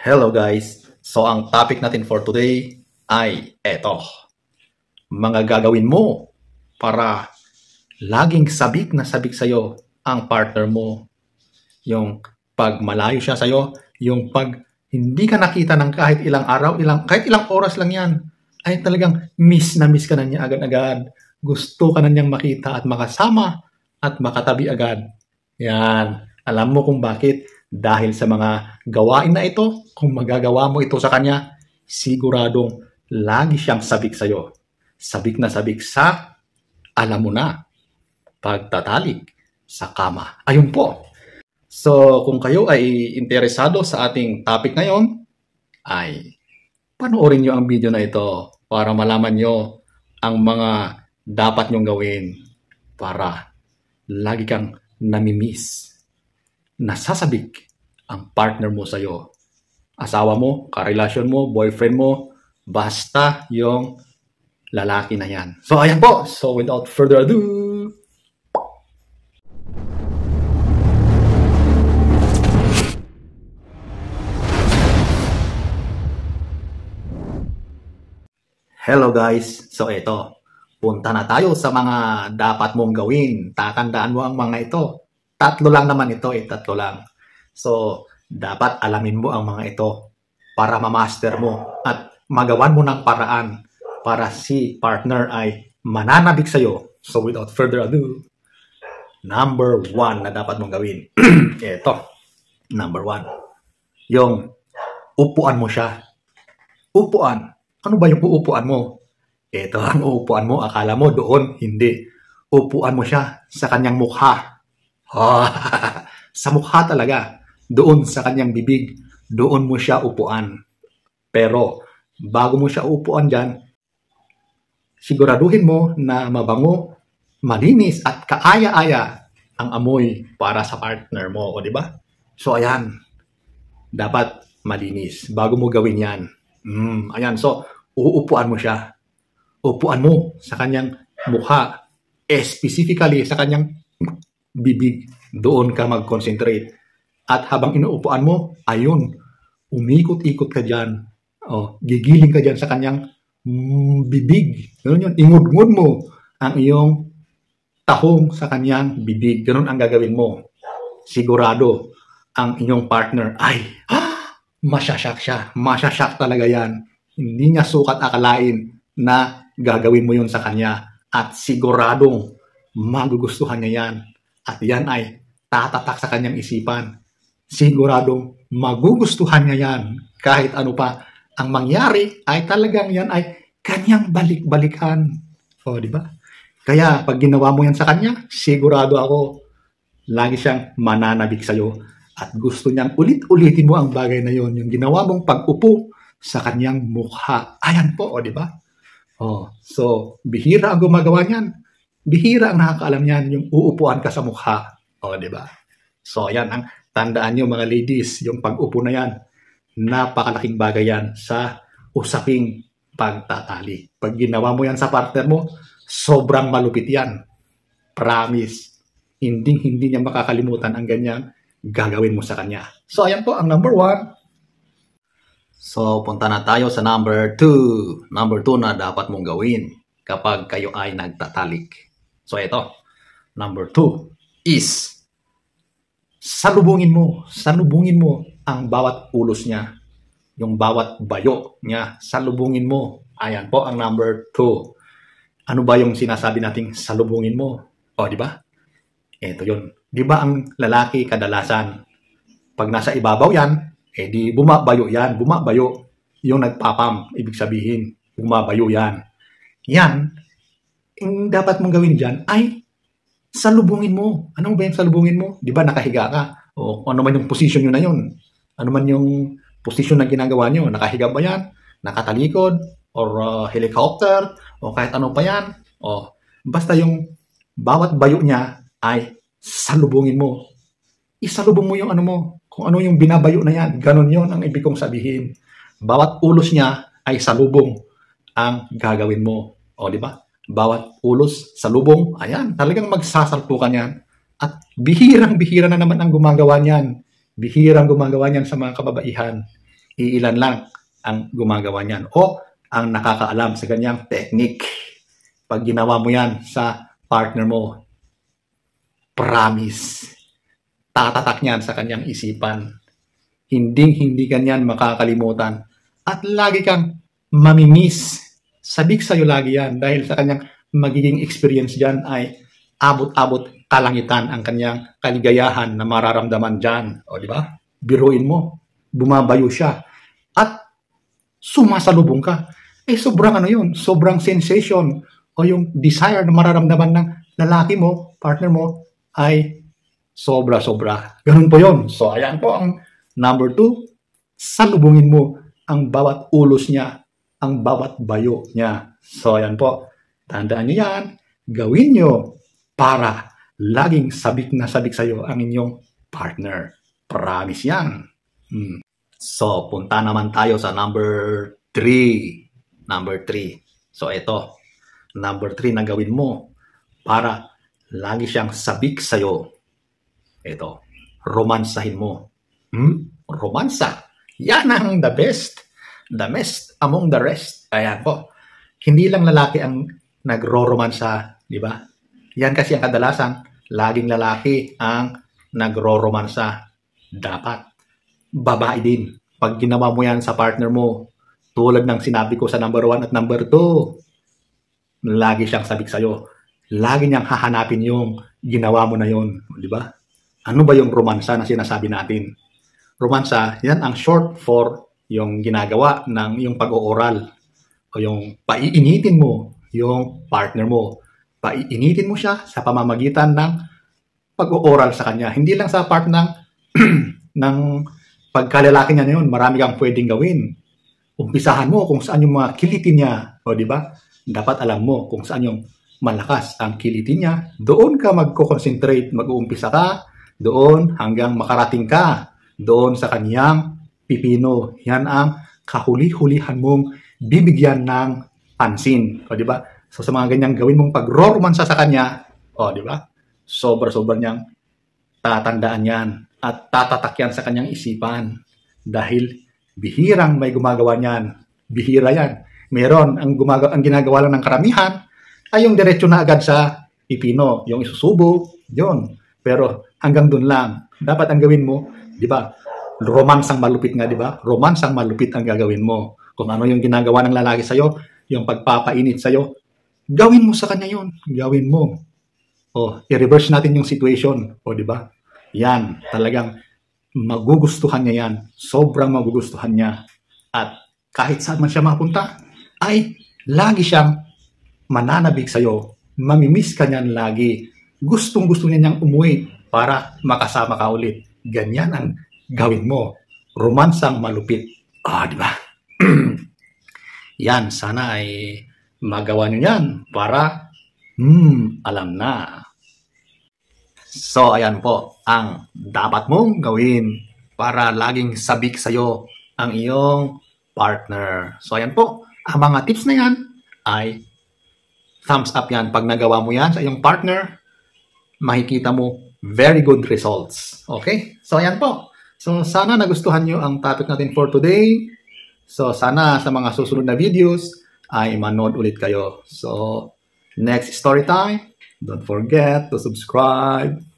Hello guys! So ang topic natin for today ay eto. Mga gagawin mo para laging sabik na sabik sa'yo ang partner mo. Yung pag malayo siya sa'yo, yung pag hindi ka nakita ng kahit ilang araw, ilang, kahit ilang oras lang yan, ay talagang miss na miss ka na niya agad-agad. Gusto ka na niyang makita at makasama at makatabi agad. Yan. Alam mo kung bakit dahil sa mga gawain na ito, kung magagawa mo ito sa kanya, siguradong lagi siyang sabik sa iyo. Sabik na sabik sa, alam mo na, pagtatalik sa kama. Ayun po. So, kung kayo ay interesado sa ating topic ngayon, ay panoorin niyo ang video na ito para malaman niyo ang mga dapat nyong gawin para lagi kang namimiss nasasabik ang partner mo sa iyo. Asawa mo, karelasyon mo, boyfriend mo, basta yung lalaki na yan. So, ayan po. So, without further ado, Hello guys! So ito, punta na tayo sa mga dapat mong gawin. Tatandaan mo ang mga ito. Tatlo lang naman ito eh, tatlo lang. So, dapat alamin mo ang mga ito para ma-master mo at magawan mo ng paraan para si partner ay mananabik sa'yo. So, without further ado, number one na dapat mong gawin. ito, number one. Yung upuan mo siya. Upuan. Ano ba yung uupuan mo? Ito ang upuan mo. Akala mo doon, hindi. Upuan mo siya sa kanyang mukha Oh, sa mukha talaga. Doon sa kanyang bibig. Doon mo siya upuan. Pero, bago mo siya upuan dyan, siguraduhin mo na mabango, malinis at kaaya-aya ang amoy para sa partner mo, o di ba? So ayan, dapat malinis bago mo gawin 'yan. Mm, ayan, so uupuan mo siya. Upuan mo sa kanyang mukha, specifically sa kanyang bibig, doon ka mag-concentrate. At habang inuupuan mo, ayun, umikot-ikot ka dyan. O, gigiling ka dyan sa kanyang mm, bibig. Ganun yun. Ingod-ngod mo ang iyong tahong sa kanyang bibig. Ganun ang gagawin mo. Sigurado ang inyong partner ay ah, masyasak siya. Masyasak talaga yan. Hindi niya sukat akalain na gagawin mo yun sa kanya. At siguradong magugustuhan niya yan at yan ay tatatak sa kanyang isipan. Siguradong magugustuhan niya yan kahit ano pa ang mangyari ay talagang yan ay kanyang balik-balikan. O, di ba? Kaya pag ginawa mo yan sa kanya, sigurado ako lagi siyang mananabik sa'yo at gusto niyang ulit-ulitin mo ang bagay na yon, yung ginawa mong pag-upo sa kanyang mukha. Ayan po, o, di ba? Oh, so, bihira ang gumagawa niyan. Bihira ang nakakaalam niyan, yung uupuan ka sa mukha. O, di ba? So, yan ang tandaan niyo mga ladies, yung pag-upo na yan. Napakalaking bagay yan sa usaping pagtatali. Pag ginawa mo yan sa partner mo, sobrang malupit yan. Promise. Hindi, hindi niya makakalimutan ang ganyan gagawin mo sa kanya. So, ayan po ang number one. So, punta na tayo sa number 2. Number 2 na dapat mong gawin kapag kayo ay nagtatalik. So ito, number two is salubungin mo, salubungin mo ang bawat ulos niya, yung bawat bayo niya, salubungin mo. Ayan po ang number two. Ano ba yung sinasabi nating salubungin mo? O, di ba? Ito yun. Di ba ang lalaki kadalasan, pag nasa ibabaw yan, eh di bumabayo yan, bumabayo yung nagpapam, ibig sabihin, bumabayo yan. Yan, ang dapat mong gawin dyan ay salubungin mo. Ano ba yung salubungin mo? Di ba nakahiga ka? O ano man yung position nyo na yun? Ano man yung position na ginagawa nyo? Nakahiga ba yan? Nakatalikod? Or uh, helicopter? O kahit ano pa yan? O basta yung bawat bayo niya ay salubungin mo. Isalubong mo yung ano mo. Kung ano yung binabayo na yan. Ganon yon ang ibig kong sabihin. Bawat ulos niya ay salubong ang gagawin mo. O, di ba? bawat ulos sa lubong, ayan, talagang magsasalpukan yan. At bihirang-bihira na naman ang gumagawa niyan. Bihirang gumagawa niyan sa mga kababaihan. Iilan lang ang gumagawa niyan. O ang nakakaalam sa ganyang technique. Pag ginawa mo yan sa partner mo, promise, tatatak niyan sa kanyang isipan. Hindi-hindi kanyan makakalimutan. At lagi kang mamimiss sabik iyo lagi yan dahil sa kanyang magiging experience dyan ay abot-abot kalangitan ang kanyang kaligayahan na mararamdaman dyan. O, di ba? Biruin mo. Bumabayo siya. At sumasalubong ka. Eh, sobrang ano yun? Sobrang sensation o yung desire na mararamdaman ng lalaki mo, partner mo, ay sobra-sobra. Ganun po yon So, ayan po ang number two. Salubungin mo ang bawat ulos niya ang bawat bayo niya. So ayan po, tandaan niyo yan, gawin niyo para laging sabik na sabik sa'yo ang inyong partner. Promise yan. Hmm. So punta naman tayo sa number 3. Number 3. So ito, number 3 na gawin mo para lagi siyang sabik sa iyo. Ito, romansahin mo. Hmm? Romansa. Yan ang the best. The best among the rest. Ayan po. Hindi lang lalaki ang nagro-romansa, di ba? Yan kasi ang kadalasan, laging lalaki ang nagro-romansa. Dapat. Babae din. Pag ginawa mo yan sa partner mo, tulad ng sinabi ko sa number one at number two, lagi siyang sabik sa'yo. Lagi niyang hahanapin yung ginawa mo na yon, di ba? Ano ba yung romansa na sinasabi natin? Romansa, yan ang short for yung ginagawa ng yung pag-ooral o yung paiinitin mo yung partner mo. Paiinitin mo siya sa pamamagitan ng pag-ooral sa kanya. Hindi lang sa part ng ng pagkalalaki niya na yun, marami kang pwedeng gawin. Umpisahan mo kung saan yung mga kiliti niya. O, di ba? Dapat alam mo kung saan yung malakas ang kiliti niya. Doon ka magko-concentrate, mag-uumpisa ka, doon hanggang makarating ka doon sa kaniyang pipino. Yan ang kahuli-hulihan mong bibigyan ng pansin. O, di ba? So, sa mga ganyang gawin mong pagromansa sa kanya, o, di ba? Sobra-sobra niyang tatandaan yan at tatatakyan sa kanyang isipan dahil bihirang may gumagawa niyan. Bihira yan. Meron, ang, gumaga- ang ginagawa lang ng karamihan ay yung diretso na agad sa pipino, yung isusubo, yon Pero hanggang dun lang. Dapat ang gawin mo, di ba, romance ang malupit nga, di ba? Romance ang malupit ang gagawin mo. Kung ano yung ginagawa ng lalaki sa'yo, yung pagpapainit sa'yo, gawin mo sa kanya yon Gawin mo. O, i-reverse natin yung situation. O, di ba? Yan, talagang magugustuhan niya yan. Sobrang magugustuhan niya. At kahit saan man siya mapunta, ay lagi siyang mananabik sa'yo. Mamimiss ka niyan lagi. Gustong-gusto niya niyang umuwi para makasama ka ulit. Ganyan ang gawin mo. Romansang malupit. Ah, oh, di ba? yan, sana ay magawa nyo yan para hmm, alam na. So, ayan po ang dapat mong gawin para laging sabik sa'yo ang iyong partner. So, ayan po. Ang mga tips na yan ay thumbs up yan. Pag nagawa mo yan sa iyong partner, makikita mo very good results. Okay? So, ayan po. So sana nagustuhan nyo ang topic natin for today. So sana sa mga susunod na videos ay manood ulit kayo. So next story time. Don't forget to subscribe.